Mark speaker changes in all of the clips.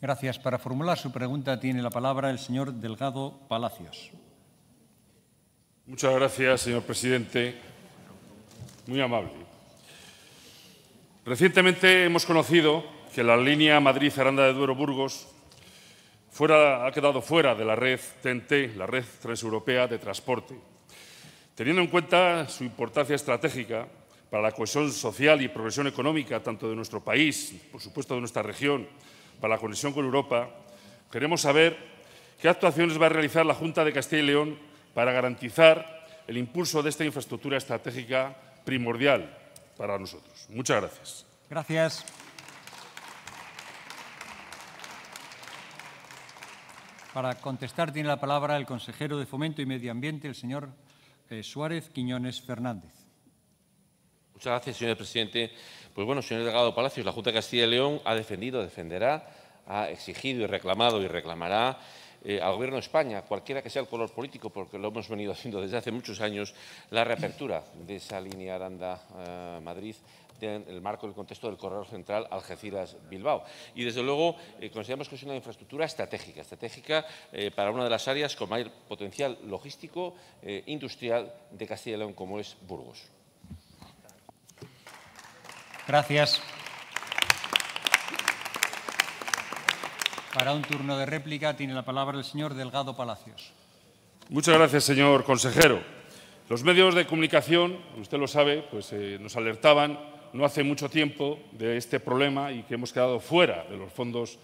Speaker 1: Gracias. Para formular su pregunta tiene la palabra el señor Delgado Palacios.
Speaker 2: Muchas gracias, señor presidente. Muy amable. Recientemente hemos conocido que la línea Madrid-Aranda de Duero-Burgos ha quedado fuera de la red TNT, la red transeuropea de transporte, teniendo en cuenta su importancia estratégica para la cohesión social y progresión económica tanto de nuestro país, por supuesto de nuestra región, para la conexión con Europa, queremos saber qué actuaciones va a realizar la Junta de Castilla y León para garantizar el impulso de esta infraestructura estratégica primordial para nosotros. Muchas gracias.
Speaker 1: Gracias. Para contestar tiene la palabra el consejero de Fomento y Medio Ambiente, el señor eh, Suárez Quiñones Fernández. Muchas gracias, señor presidente. Pues bueno, señor delegado Palacios, la Junta de Castilla y León ha defendido, defenderá, ha exigido y reclamado y reclamará eh, al Gobierno de España, cualquiera que sea el color político, porque lo hemos venido haciendo desde hace muchos años, la reapertura de esa línea Aranda-Madrid eh, en el marco del contexto del corredor central Algeciras-Bilbao. Y desde luego eh, consideramos que es una infraestructura estratégica, estratégica para una de las áreas con mayor potencial logístico, industrial de Castilla y León, como es Burgos. Gracias. Para un turno de réplica tiene la palabra el señor Delgado Palacios.
Speaker 2: Muchas gracias, señor consejero. Los medios de comunicación, usted lo sabe, pues eh, nos alertaban no hace mucho tiempo de este problema y que hemos quedado fuera de los fondos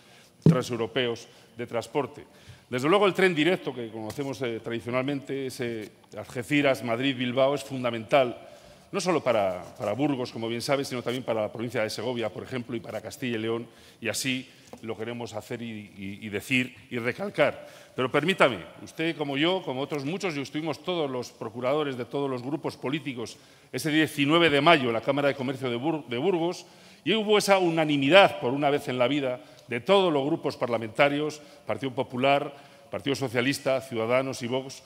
Speaker 2: transeuropeos de transporte. Desde luego el tren directo que conocemos eh, tradicionalmente, ese Algeciras, Madrid, Bilbao, es fundamental no solo para, Burgos, como bien sabes, sino también para la provincia de Segovia, por ejemplo, y para Castilla y León, y así lo queremos hacer y, decir y recalcar. Pero permítame, usted como yo, como otros muchos, y estuvimos todos los procuradores de todos los grupos políticos ese 19 de mayo en la Cámara de Comercio de, de Burgos, y hubo esa unanimidad, por una vez en la vida, de todos los grupos parlamentarios, Partido Popular, Partido Socialista, Ciudadanos y Vox,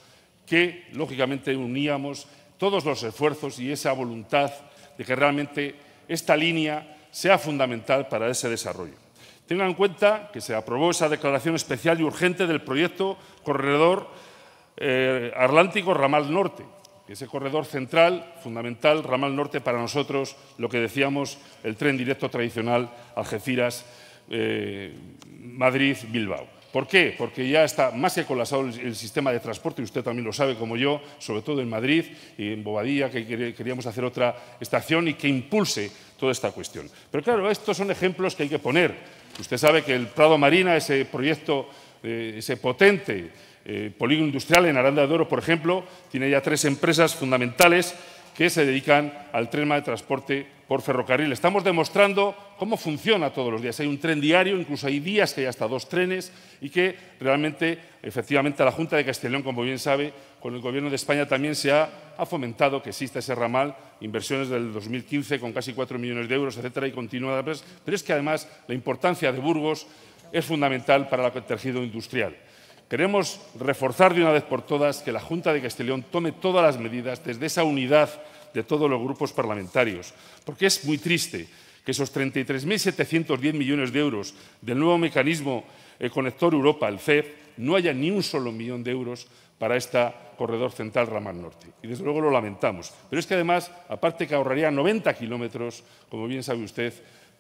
Speaker 2: que lógicamente uníamos todos los esfuerzos y esa voluntad de que realmente esta línea sea fundamental para ese desarrollo. Tengan en cuenta que se aprobó esa declaración especial y urgente del proyecto Corredor eh, Atlántico Ramal Norte, ese corredor central, fundamental, Ramal Norte para nosotros, lo que decíamos, el tren directo tradicional Algeciras-Madrid-Bilbao. Eh, ¿Por qué? Porque ya está más que colapsado el, sistema de transporte, y usted también lo sabe como yo, sobre todo en Madrid y en Bobadilla, que queríamos hacer otra estación y que impulse toda esta cuestión. Pero claro, estos son ejemplos que hay que poner. Usted sabe que el Prado Marina, ese proyecto, eh, ese potente eh, polígono industrial en Aranda de Oro, por ejemplo, tiene ya tres empresas fundamentales que se dedican al tema de transporte por ferrocarril. Estamos demostrando cómo funciona todos los días. Hay un tren diario, incluso hay días que hay hasta dos trenes y que realmente, efectivamente, la Junta de Castellón, como bien sabe, con el Gobierno de España también se ha, fomentado que exista ese ramal, inversiones del 2015 con casi 4 millones de euros, etcétera, y continúa. pero es que además la importancia de Burgos es fundamental para el tejido industrial. Queremos reforzar de una vez por todas que la Junta de Castellón tome todas las medidas desde esa unidad de todos los grupos parlamentarios, porque es muy triste que esos 33.710 millones de euros del nuevo mecanismo eh, Conector Europa, el CEP, no haya ni un solo millón de euros para este corredor central ramal norte. Y desde luego lo lamentamos. Pero es que además, aparte que ahorraría 90 kilómetros, como bien sabe usted,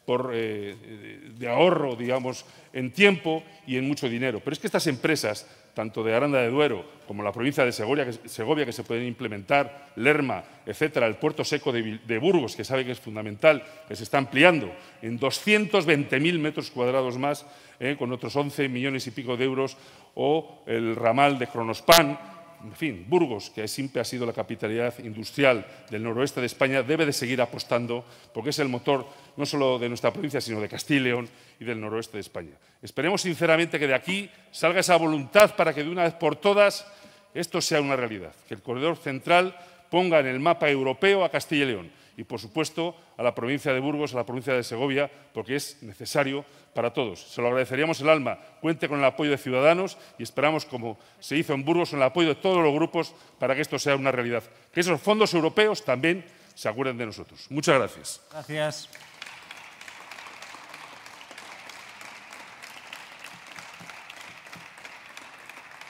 Speaker 2: por, eh, eh, de ahorro, digamos, en tiempo y en mucho dinero. Pero es que estas empresas, tanto de Aranda de Duero como la provincia de Segovia, que, se pueden implementar, Lerma, etcétera, el puerto seco de, Burgos, que sabe que es fundamental, que se está ampliando en 220.000 metros cuadrados más, eh, con otros 11 millones y pico de euros, o el ramal de Cronospan, en fin, Burgos, que siempre ha sido la capitalidad industrial del noroeste de España, debe de seguir apostando porque es el motor no solo de nuestra provincia, sino de Castilla y León y del noroeste de España. Esperemos sinceramente que de aquí salga esa voluntad para que de una vez por todas esto sea una realidad, que el corredor central ponga en el mapa europeo a Castilla y León y, por supuesto, a la provincia de Burgos, a la provincia de Segovia, porque es necesario para todos. Se lo agradeceríamos el alma. Cuente con el apoyo de Ciudadanos y esperamos, como se hizo en Burgos, con el apoyo de todos los grupos para que esto sea una realidad. Que esos fondos europeos también se acuerden de nosotros. Muchas gracias.
Speaker 1: Gracias.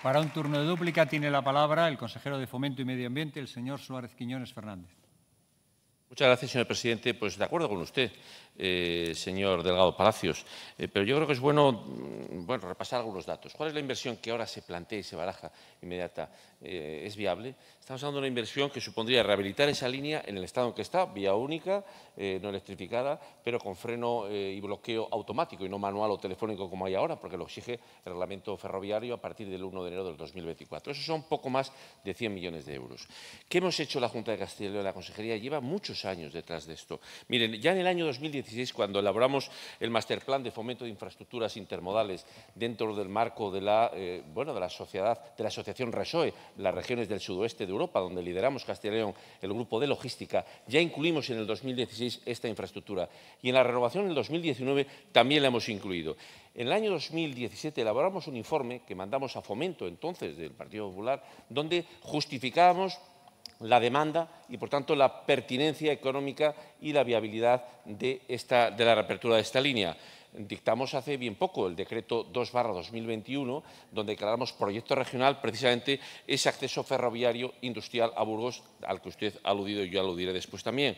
Speaker 1: Para un turno de dúplica tiene la palabra el consejero de Fomento y Medio Ambiente, el señor Suárez Quiñones Fernández. Muchas gracias, señor presidente. Pues de acuerdo con usted, eh, señor Delgado Palacios, eh, pero yo creo que es bueno, mm, bueno repasar algunos datos. ¿Cuál es la inversión que ahora se plantea y se baraja inmediata eh, es viable. Estamos hablando de una inversión que supondría rehabilitar esa línea en el estado en que está, vía única, eh, no electrificada, pero con freno eh, y bloqueo automático y no manual o telefónico como hay ahora, porque lo exige el reglamento ferroviario a partir del 1 de enero del 2024. Eso son poco más de 100 millones de euros. ¿Qué hemos hecho la Junta de Castilla y León? La Consejería lleva muchos años detrás de esto. Miren, ya en el año 2016, cuando elaboramos el masterplan de fomento de infraestructuras intermodales dentro del marco de la, bueno, de la sociedad, de la asociación RESOE, las regiones del sudoeste de Europa, donde lideramos Castilla y León el grupo de logística, ya incluimos en el 2016 esta infraestructura y en la renovación en el 2019 también la hemos incluido. En el año 2017 elaboramos un informe que mandamos a Fomento, entonces del Partido Popular, donde justificábamos la demanda y, por tanto, la pertinencia económica y la viabilidad de, esta, de la reapertura de esta línea dictamos hace bien poco el decreto 2-2021, donde declaramos proyecto regional precisamente ese acceso ferroviario industrial a Burgos, al que usted ha aludido y yo aludiré después también.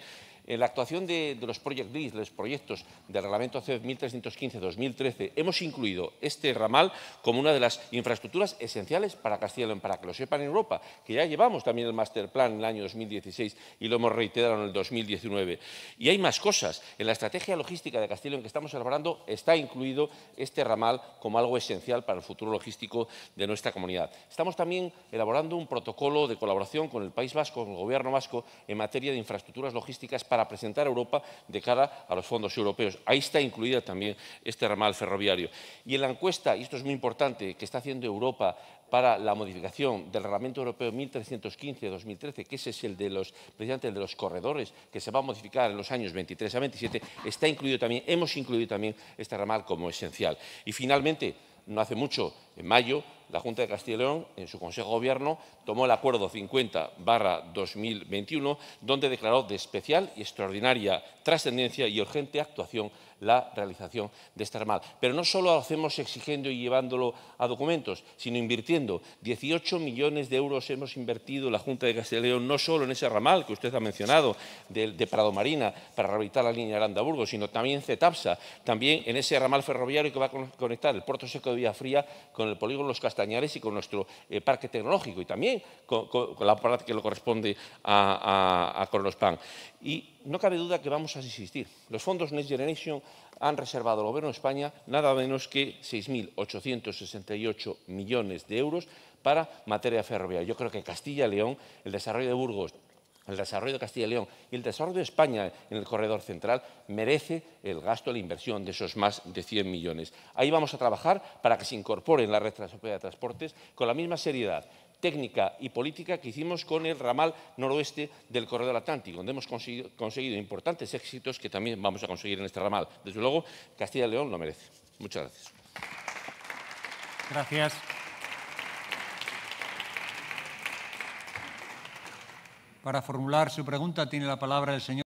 Speaker 1: En eh, la actuación de, los Project de los proyectos del Reglamento 1315-2013, hemos incluido este ramal como una de las infraestructuras esenciales para Castilla y León, para que lo sepan en Europa, que ya llevamos también el Master Plan en el año 2016 y lo hemos reiterado en el 2019. Y hay más cosas. En la estrategia logística de Castilla y León que estamos elaborando está incluido este ramal como algo esencial para el futuro logístico de nuestra comunidad. Estamos también elaborando un protocolo de colaboración con el País Vasco, con el Gobierno Vasco, en materia de infraestructuras logísticas para para presentar a Europa de cara a los fondos europeos. Ahí está incluida también este ramal ferroviario. Y en la encuesta, y esto es muy importante, que está haciendo Europa para la modificación del Reglamento Europeo 1315-2013, que ese es el de los, precisamente el de los corredores, que se va a modificar en los años 23 a 27, está incluido también, hemos incluido también este ramal como esencial. Y finalmente, no hace mucho, en mayo, la Junta de Castilla y León, en su Consejo de Gobierno, tomó el Acuerdo 50-2021, donde declaró de especial y extraordinaria trascendencia y urgente actuación la realización de este ramal. Pero no solo lo hacemos exigiendo y llevándolo a documentos, sino invirtiendo. 18 millones de euros hemos invertido la Junta de Castilla no solo en ese ramal que usted ha mencionado, de, de Prado Marina, para rehabilitar la línea Aranda-Burgos, sino también CETAPSA, también en ese ramal ferroviario que va a conectar el puerto seco de Fría con el polígono Los Castañares y con nuestro eh, parque tecnológico, y también con, la parte que le corresponde a, a, a no cabe duda que vamos a insistir. Los fondos Next Generation han reservado al Gobierno de España nada menos que 6.868 millones de euros para materia ferroviaria. Yo creo que Castilla y León, el desarrollo de Burgos, el desarrollo de Castilla y León y el desarrollo de España en el corredor central merece el gasto, la inversión de esos más de 100 millones. Ahí vamos a trabajar para que se incorpore en la red de transportes con la misma seriedad técnica y política que hicimos con el ramal noroeste del corredor atlántico, donde hemos conseguido, importantes éxitos que también vamos a conseguir en este ramal. Desde luego, Castilla y León lo merece. Muchas gracias. Gracias. Para formular su pregunta tiene la palabra el señor.